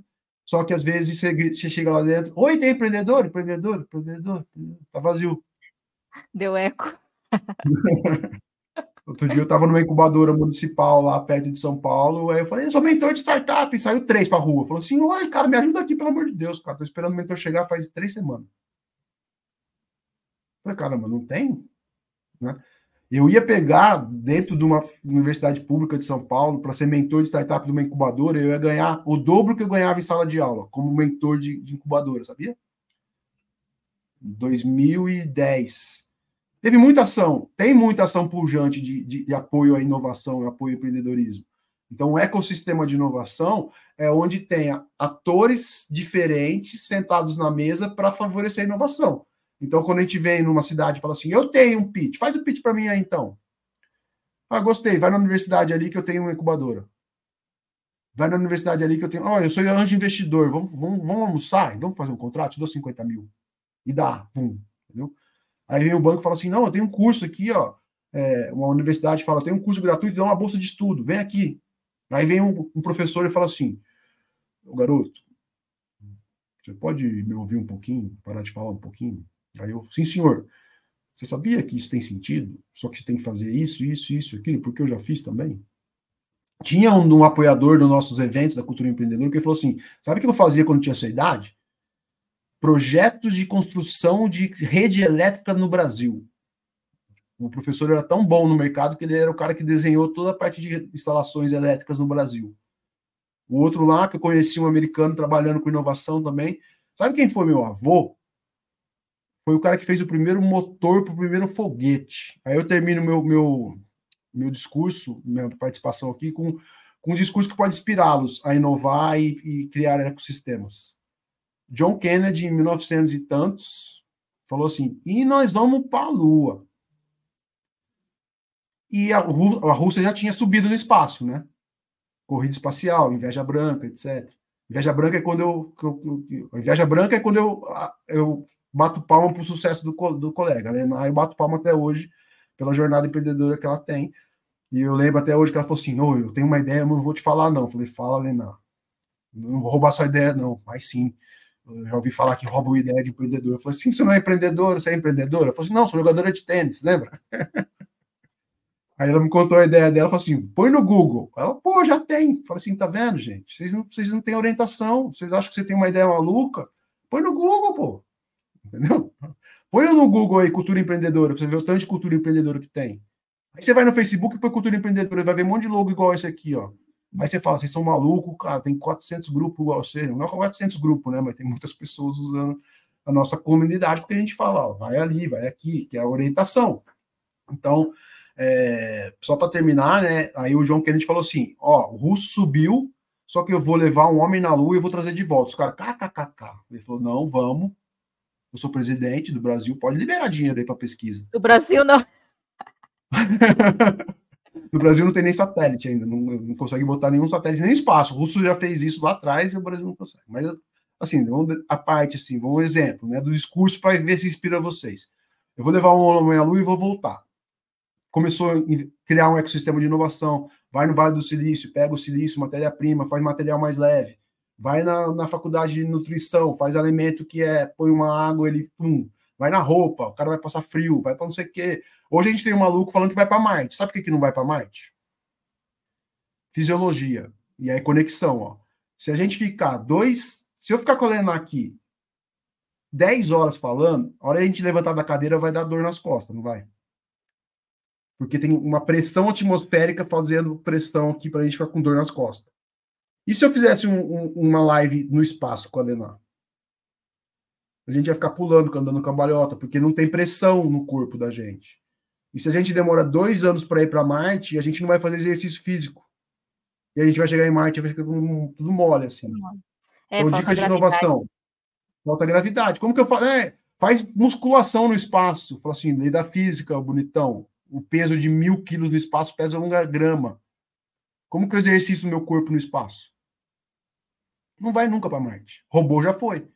Só que às vezes você, você chega lá dentro. Oi, tem empreendedor, empreendedor, empreendedor. Tá vazio. Deu eco. Outro dia eu estava numa incubadora municipal lá perto de São Paulo, aí eu falei, eu sou mentor de startup, e saiu três pra rua. Falou assim, uai, cara, me ajuda aqui, pelo amor de Deus, cara, tô esperando o mentor chegar faz três semanas. Eu falei, caramba, não tem? Né? Eu ia pegar dentro de uma universidade pública de São Paulo para ser mentor de startup de uma incubadora, eu ia ganhar o dobro que eu ganhava em sala de aula, como mentor de, de incubadora, sabia? 2010. Teve muita ação, tem muita ação pujante de, de, de apoio à inovação apoio ao empreendedorismo. Então, o ecossistema de inovação é onde tem atores diferentes sentados na mesa para favorecer a inovação. Então, quando a gente vem numa cidade e fala assim, eu tenho um pitch, faz o um pitch para mim aí então. Ah, gostei, vai na universidade ali que eu tenho uma incubadora. Vai na universidade ali que eu tenho. Olha, eu sou anjo investidor, vamos, vamos, vamos almoçar, então vamos fazer um contrato, te dou 50 mil. E dá, pum, entendeu? Aí vem o banco fala assim: não, eu tenho um curso aqui, ó. É, uma universidade fala: tem um curso gratuito, dá uma bolsa de estudo, vem aqui. Aí vem um, um professor e fala assim: o garoto, você pode me ouvir um pouquinho, parar de falar um pouquinho? Aí eu, sim, senhor. Você sabia que isso tem sentido? Só que você tem que fazer isso, isso, isso, aquilo, porque eu já fiz também. Tinha um, um apoiador dos nossos eventos da cultura empreendedora que falou assim: sabe o que eu fazia quando tinha sua idade? projetos de construção de rede elétrica no Brasil. O professor era tão bom no mercado que ele era o cara que desenhou toda a parte de instalações elétricas no Brasil. O outro lá, que eu conheci um americano trabalhando com inovação também. Sabe quem foi meu avô? Foi o cara que fez o primeiro motor para o primeiro foguete. Aí eu termino meu, meu, meu discurso, minha participação aqui, com, com um discurso que pode inspirá-los a inovar e, e criar ecossistemas. John Kennedy, em 1900 e tantos, falou assim: e nós vamos para a Lua. E a, Rú a Rússia já tinha subido no espaço, né? Corrida espacial, inveja branca, etc. Inveja branca é quando eu. eu, eu inveja branca é quando eu, eu bato palma para o sucesso do, co do colega. Né? Eu bato palma até hoje pela jornada empreendedora que ela tem. E eu lembro até hoje que ela falou assim: oh, eu tenho uma ideia, mas não vou te falar, não. Eu falei, fala, Lena. Não vou roubar sua ideia, não. Mas sim. Eu já ouvi falar que roubam ideia de empreendedor. Eu falei assim: você não é empreendedor, você é empreendedora? Eu falei assim: não, sou jogadora de tênis, lembra? Aí ela me contou a ideia dela, falou assim: põe no Google. Ela, pô, já tem. Falei assim: tá vendo, gente? Vocês não, vocês não têm orientação, vocês acham que você tem uma ideia maluca? Põe no Google, pô. Entendeu? Põe no Google aí cultura empreendedora, pra você ver o tanto de cultura empreendedora que tem. Aí você vai no Facebook e põe cultura empreendedora, vai ver um monte de logo igual esse aqui, ó. Mas você fala, vocês são malucos, cara, tem 400 grupos igual você. Não é 400 grupos, né? Mas tem muitas pessoas usando a nossa comunidade, porque a gente fala, ó, vai ali, vai aqui, que é a orientação. Então, é, só para terminar, né? Aí o João Kennedy falou assim: ó, o russo subiu, só que eu vou levar um homem na lua e vou trazer de volta. Os caras, kkkk. Ele falou: não, vamos. Eu sou presidente do Brasil, pode liberar dinheiro aí para pesquisa. Do Brasil, não. No Brasil não tem nem satélite ainda, não, não consegue botar nenhum satélite, nem espaço. O russo já fez isso lá atrás e o Brasil não consegue. Mas, assim, vamos a parte, assim, vamos um exemplo, né, do discurso para ver se inspira vocês. Eu vou levar um amanhã à lua e vou voltar. Começou a criar um ecossistema de inovação, vai no Vale do Silício, pega o silício, matéria-prima, faz material mais leve. Vai na, na faculdade de nutrição, faz alimento que é, põe uma água, ele pum, vai na roupa, o cara vai passar frio, vai para não sei o quê. Hoje a gente tem um maluco falando que vai para Marte. Sabe por que, que não vai para Marte? Fisiologia. E aí, conexão, ó. Se a gente ficar dois. Se eu ficar com colhendo aqui 10 horas falando, a hora a gente levantar da cadeira vai dar dor nas costas, não vai? Porque tem uma pressão atmosférica fazendo pressão aqui para a gente ficar com dor nas costas. E se eu fizesse um, um, uma live no espaço com a Lenar? a gente ia ficar pulando, andando cambalhota, porque não tem pressão no corpo da gente. E se a gente demora dois anos para ir para Marte, a gente não vai fazer exercício físico. E a gente vai chegar em Marte e vai ficar tudo mole, assim. É, então, dicas de inovação. Falta gravidade. Como que eu falo? É, faz musculação no espaço. Fala assim, lei da física, bonitão. O peso de mil quilos no espaço pesa uma grama. Como que eu exercito o meu corpo no espaço? Não vai nunca para Marte. Robô já foi.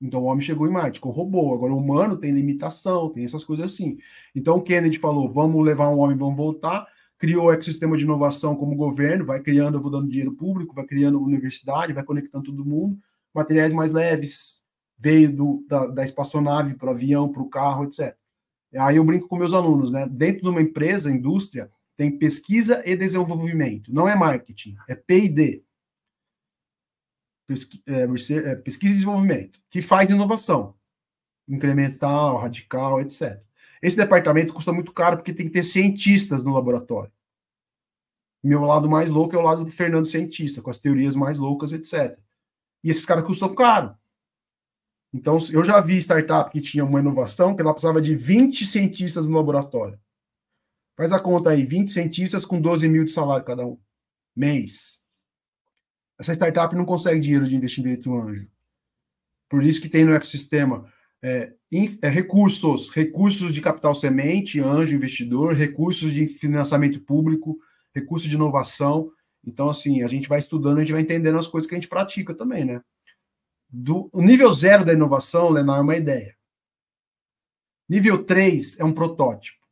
Então o homem chegou em Marte, corrobou. Agora o humano tem limitação, tem essas coisas assim. Então o Kennedy falou: vamos levar um homem, vamos voltar. Criou o ecossistema de inovação como governo, vai criando, eu vou dando dinheiro público, vai criando universidade, vai conectando todo mundo. Materiais mais leves, veio do, da, da espaçonave para o avião, para o carro, etc. Aí eu brinco com meus alunos, né? Dentro de uma empresa, indústria, tem pesquisa e desenvolvimento. Não é marketing, é P&D. É, é, pesquisa e desenvolvimento, que faz inovação incremental, radical, etc. Esse departamento custa muito caro porque tem que ter cientistas no laboratório. Meu lado mais louco é o lado do Fernando cientista, com as teorias mais loucas, etc. E esses caras custam caro. Então, eu já vi startup que tinha uma inovação que ela precisava de 20 cientistas no laboratório. Faz a conta aí, 20 cientistas com 12 mil de salário cada um. Mês. Essa startup não consegue dinheiro de investimento anjo. Por isso que tem no ecossistema é, é, recursos, recursos de capital semente, anjo, investidor, recursos de financiamento público, recursos de inovação. Então, assim, a gente vai estudando, a gente vai entendendo as coisas que a gente pratica também, né? Do, o nível zero da inovação, Lenar, é uma ideia. Nível 3 é um protótipo.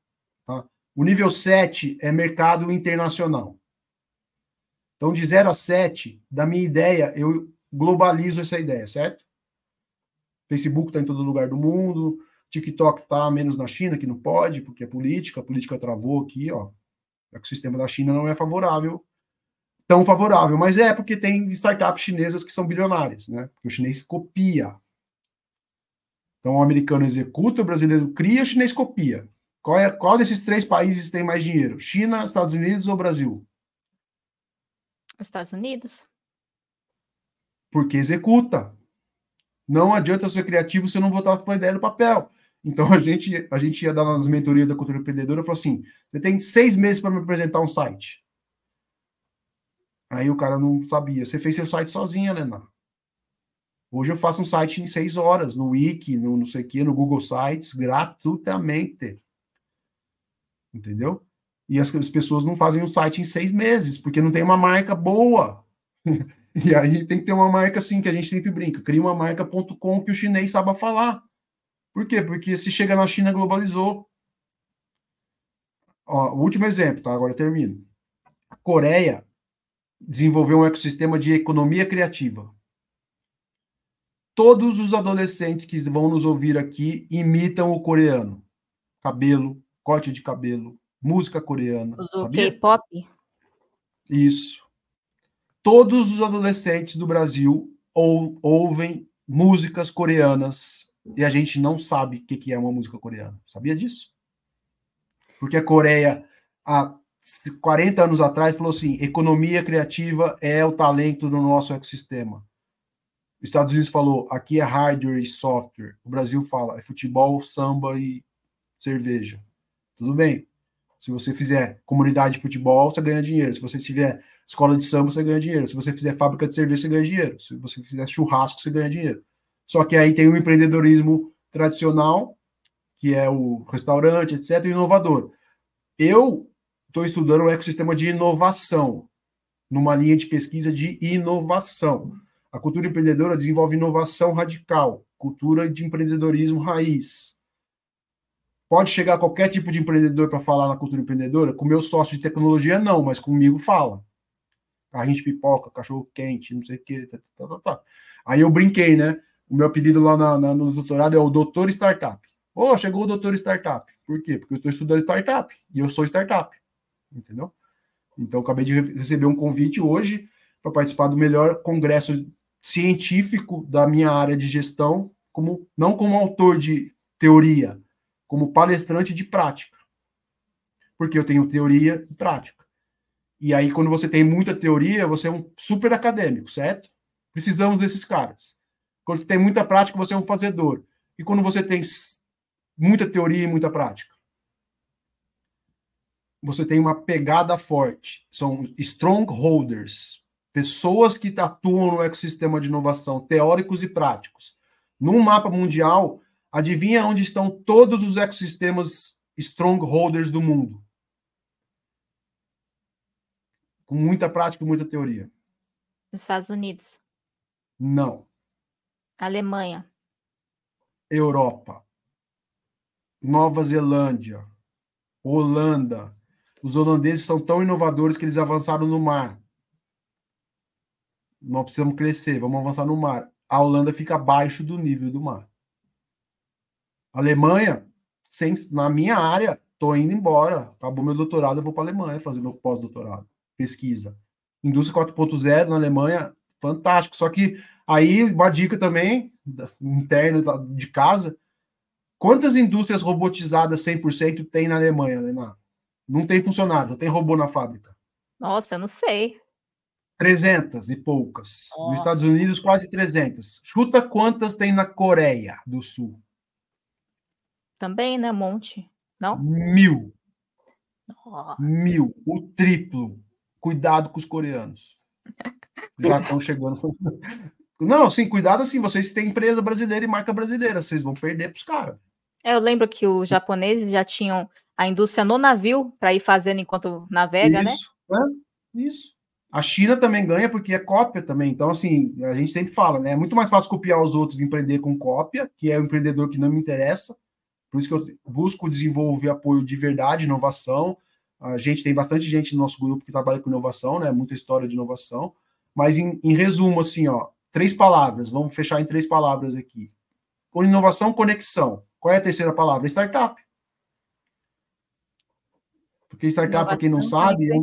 Tá? O nível 7 é mercado internacional. Então, de 0 a 7, da minha ideia, eu globalizo essa ideia, certo? Facebook está em todo lugar do mundo, TikTok está menos na China, que não pode, porque é política, a política travou aqui, ó. É que o sistema da China não é favorável, tão favorável, mas é porque tem startups chinesas que são bilionárias, né? Porque o chinês copia. Então, o americano executa, o brasileiro cria, o chinês copia. Qual, é, qual desses três países tem mais dinheiro? China, Estados Unidos ou Brasil? Estados Unidos. Porque executa. Não adianta ser criativo se eu não botar a ideia no papel. Então a gente, a gente ia dar nas mentorias da cultura empreendedora e falou assim: você tem seis meses para me apresentar um site. Aí o cara não sabia. Você fez seu site sozinha, Helena. Né, Hoje eu faço um site em seis horas, no Wiki, no não sei o quê, no Google Sites, gratuitamente. Entendeu? E as pessoas não fazem o site em seis meses, porque não tem uma marca boa. e aí tem que ter uma marca assim, que a gente sempre brinca. Cria uma marca.com que o chinês saiba falar. Por quê? Porque se chega na China, globalizou. Ó, o último exemplo, tá? Agora eu termino. A Coreia desenvolveu um ecossistema de economia criativa. Todos os adolescentes que vão nos ouvir aqui imitam o coreano. Cabelo, corte de cabelo, música coreana. Do K-pop? Isso. Todos os adolescentes do Brasil ou, ouvem músicas coreanas e a gente não sabe o que, que é uma música coreana. Sabia disso? Porque a Coreia, há 40 anos atrás, falou assim: economia criativa é o talento do nosso ecossistema. Estados Unidos falou: aqui é hardware e software. O Brasil fala: é futebol, samba e cerveja. Tudo bem, se você fizer comunidade de futebol, você ganha dinheiro. Se você tiver escola de samba, você ganha dinheiro. Se você fizer fábrica de cerveja, você ganha dinheiro. Se você fizer churrasco, você ganha dinheiro. Só que aí tem o empreendedorismo tradicional, que é o restaurante, etc., e inovador. Eu estou estudando o ecossistema de inovação, numa linha de pesquisa de inovação. A cultura empreendedora desenvolve inovação radical, cultura de empreendedorismo raiz. Pode chegar qualquer tipo de empreendedor para falar na cultura empreendedora? Com meu sócio de tecnologia, não, mas comigo fala. Carrinho de pipoca, cachorro quente, não sei o quê. Tá, tá, tá, tá, tá. Aí eu brinquei, né? O meu apelido lá na, na, no doutorado é o Doutor Startup. Ô, oh, chegou o Doutor Startup. Por quê? Porque eu estou estudando startup e eu sou startup. Entendeu? Então, acabei de receber um convite hoje para participar do melhor congresso científico da minha área de gestão, como não como autor de teoria, como palestrante de prática. Porque eu tenho teoria e prática. E aí, quando você tem muita teoria, você é um super acadêmico, certo? Precisamos desses caras. Quando você tem muita prática, você é um fazedor. E quando você tem muita teoria e muita prática? Você tem uma pegada forte. São strongholders. Pessoas que atuam no ecossistema de inovação, teóricos e práticos. Num mapa mundial, Adivinha onde estão todos os ecossistemas strongholders do mundo? Com muita prática e muita teoria. Nos Estados Unidos. Não. Alemanha. Europa. Nova Zelândia. Holanda. Os holandeses são tão inovadores que eles avançaram no mar. Nós precisamos crescer, vamos avançar no mar. A Holanda fica abaixo do nível do mar. Alemanha, sem, na minha área, estou indo embora. Acabou meu doutorado, eu vou para a Alemanha fazer meu pós-doutorado. Pesquisa. Indústria 4.0 na Alemanha, fantástico. Só que aí, uma dica também, interna de casa, quantas indústrias robotizadas 100% tem na Alemanha, Lena? Não tem funcionário, não tem robô na fábrica. Nossa, eu não sei. 300 e poucas. Nossa. Nos Estados Unidos, quase 300. Chuta quantas tem na Coreia do Sul. Também, né? Um monte. Não? Mil. Oh. Mil. O triplo. Cuidado com os coreanos. Já estão chegando. Não, assim, cuidado assim. Vocês têm empresa brasileira e marca brasileira. Vocês vão perder para os caras. É, eu lembro que os japoneses já tinham a indústria no navio para ir fazendo enquanto navega, né? Isso, né? É, isso. A China também ganha porque é cópia também. Então, assim, a gente sempre fala, né? É muito mais fácil copiar os outros e empreender com cópia, que é o um empreendedor que não me interessa, por isso que eu busco desenvolver apoio de verdade, inovação. A gente tem bastante gente no nosso grupo que trabalha com inovação, né? Muita história de inovação. Mas em, em resumo, assim, ó, três palavras. Vamos fechar em três palavras aqui. Por inovação, conexão. Qual é a terceira palavra? Startup. Porque startup, para quem não sabe. É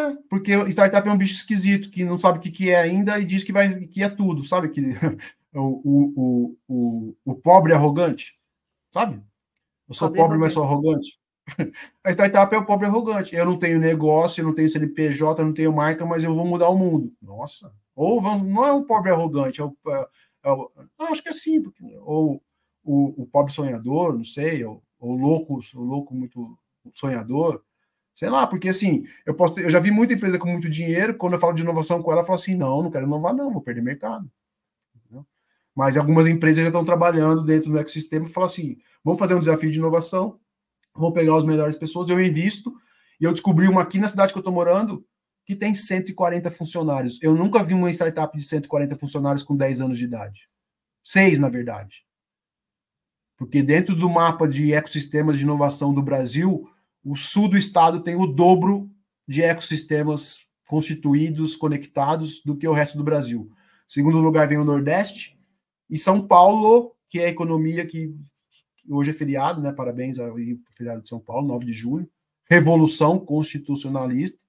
é, porque startup é um bicho esquisito que não sabe o que, que é ainda e diz que vai que é tudo, sabe? Que, o, o, o, o, pobre arrogante sabe? Eu sou pobre, pobre mas sou arrogante. A startup é o pobre arrogante. Eu não tenho negócio, eu não tenho CNPJ, eu não tenho marca, mas eu vou mudar o mundo. Nossa. Ou vamos, não é o pobre arrogante, é o, é, é o acho que é sim porque, ou o, o, pobre sonhador, não sei, ou louco, louco muito sonhador, sei lá, porque assim, eu posso ter, eu já vi muita empresa com muito dinheiro, quando eu falo de inovação com ela, eu falo assim: não, não quero inovar, não, vou perder mercado. Mas algumas empresas já estão trabalhando dentro do ecossistema e falam assim: vamos fazer um desafio de inovação, vou pegar as melhores pessoas, eu invisto. E eu descobri uma aqui na cidade que eu estou morando que tem 140 funcionários. Eu nunca vi uma startup de 140 funcionários com 10 anos de idade. Seis, na verdade. Porque dentro do mapa de ecossistemas de inovação do Brasil, o sul do estado tem o dobro de ecossistemas constituídos, conectados, do que o resto do Brasil. Segundo lugar vem o Nordeste, e São Paulo, que é a economia que hoje é feriado, né? Parabéns ao feriado de São Paulo, 9 de julho. Revolução constitucionalista.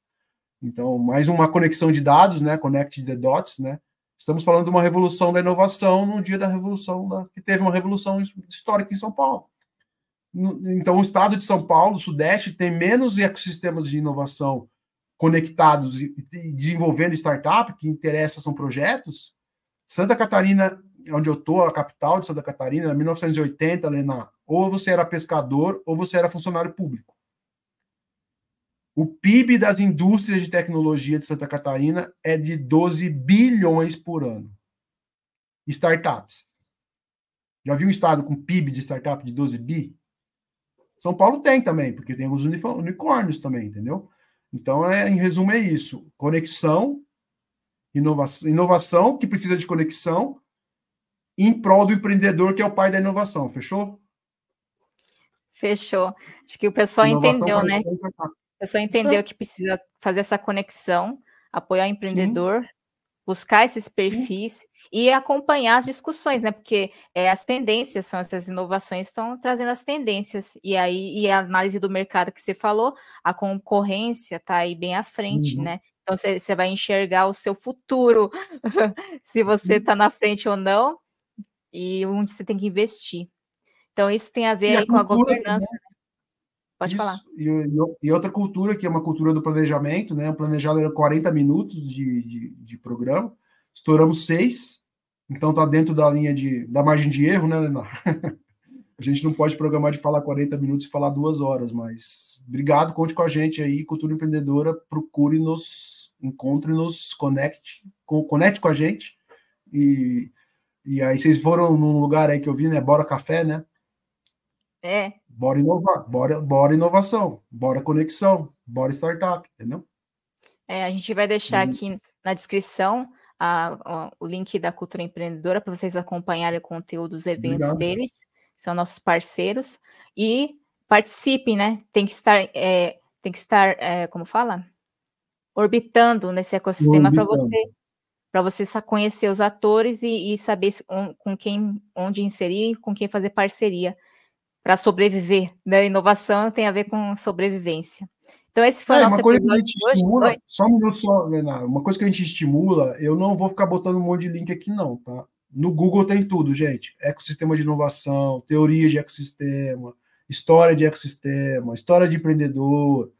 Então, mais uma conexão de dados, né? Connect the dots, né? Estamos falando de uma revolução da inovação no dia da revolução da, que teve uma revolução histórica em São Paulo. Então, o estado de São Paulo, o Sudeste, tem menos ecossistemas de inovação conectados e, e desenvolvendo startup, que interessa são projetos. Santa Catarina onde eu tô, a capital de Santa Catarina, 1980, Lena, ou você era pescador ou você era funcionário público. O PIB das indústrias de tecnologia de Santa Catarina é de 12 bilhões por ano. Startups. Já viu um estado com PIB de startup de 12 bi? São Paulo tem também, porque tem os unicórnios também, entendeu? Então, é, em resumo, é isso: conexão, inovação que precisa de conexão, em prol do empreendedor, que é o pai da inovação. Fechou? Fechou. Acho que o pessoal inovação entendeu, né? O pessoal entendeu é. que precisa fazer essa conexão, apoiar o empreendedor, Sim. buscar esses perfis Sim. e acompanhar as discussões, né? Porque é, as tendências são essas inovações estão trazendo as tendências e aí e a análise do mercado que você falou, a concorrência está aí bem à frente, uhum. né? Então você vai enxergar o seu futuro, se você está na frente ou não e onde você tem que investir. Então, isso tem a ver a com a governança. Né? Pode isso. falar. E, e, outra cultura, que é uma cultura do planejamento, né? O planejado era 40 minutos de, de, de programa, estouramos seis, então está dentro da linha de, da margem de erro, né, Lenar a gente não pode programar de falar 40 minutos e falar duas horas, mas obrigado, conte com a gente aí, Cultura Empreendedora, procure-nos, encontre-nos, conecte, conecte com a gente e e aí vocês foram num lugar aí que eu vi, né? Bora Café, né? É. Bora inovar, bora, bora inovação, bora conexão, bora startup, entendeu? É, a gente vai deixar e... aqui na descrição a, a, o link da Cultura Empreendedora para vocês acompanharem o conteúdo dos eventos Obrigado. deles, são nossos parceiros. E participem, né? Tem que estar, é, tem que estar, é, como fala? Orbitando nesse ecossistema para você para você conhecer os atores e, e saber com quem, onde inserir, com quem fazer parceria para sobreviver. Né? Inovação tem a ver com sobrevivência. Então esse foi é, uma coisa que a gente estimula. Só um minuto só, Leonardo. Uma coisa que a gente estimula, eu não vou ficar botando um monte de link aqui não, tá? No Google tem tudo, gente. Ecossistema de inovação, teoria de ecossistema, história de ecossistema, história de empreendedor.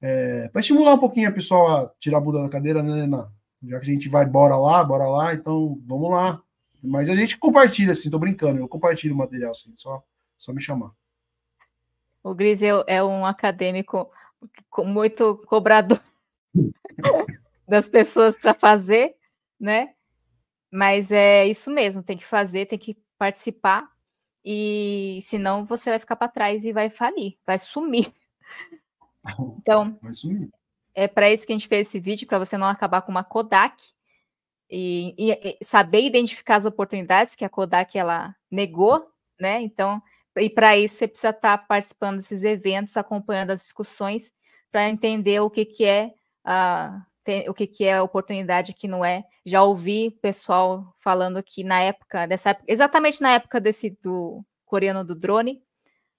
É, para estimular um pouquinho a pessoa a tirar a bunda da cadeira, né, Leonardo? Já que a gente vai, bora lá, bora lá, então vamos lá. Mas a gente compartilha, assim, tô brincando, eu compartilho o material, assim, só, só me chamar. O Gris é, é um acadêmico muito cobrador das pessoas para fazer, né? Mas é isso mesmo, tem que fazer, tem que participar, e senão você vai ficar para trás e vai falir, vai sumir. Então, vai sumir. É para isso que a gente fez esse vídeo, para você não acabar com uma Kodak e, e, e, saber identificar as oportunidades que a Kodak ela negou, né? Então, e para isso você precisa estar tá participando desses eventos, acompanhando as discussões, para entender o que, que é a tem, o que, que é oportunidade que não é. Já ouvi pessoal falando que na época, dessa época, exatamente na época desse do coreano do drone,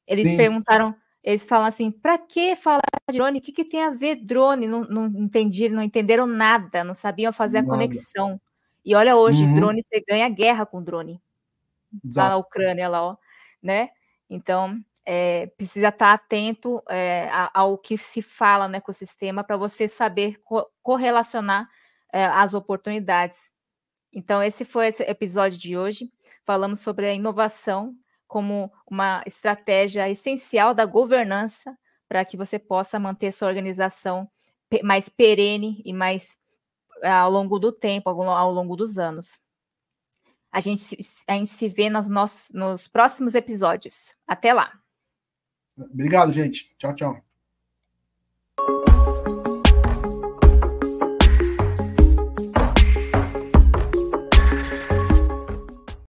eles Sim. perguntaram eles falam assim: para que falar de drone? O que, que tem a ver drone? Não, não entendi, não entenderam nada, não sabiam fazer nada. a conexão. E olha hoje, uhum. drone, você ganha guerra com drone. Exato. Lá na Ucrânia, lá, ó, né? Então, é, precisa estar tá atento é, ao que se fala no ecossistema para você saber co correlacionar é, as oportunidades. Então, esse foi o episódio de hoje. Falamos sobre a inovação como uma estratégia essencial da governança para que você possa manter sua organização mais perene e mais eh, ao longo do tempo, ao longo dos anos. A gente se, a gente se vê nos, nossos, nos próximos episódios. Até lá. Obrigado, gente. Tchau, tchau.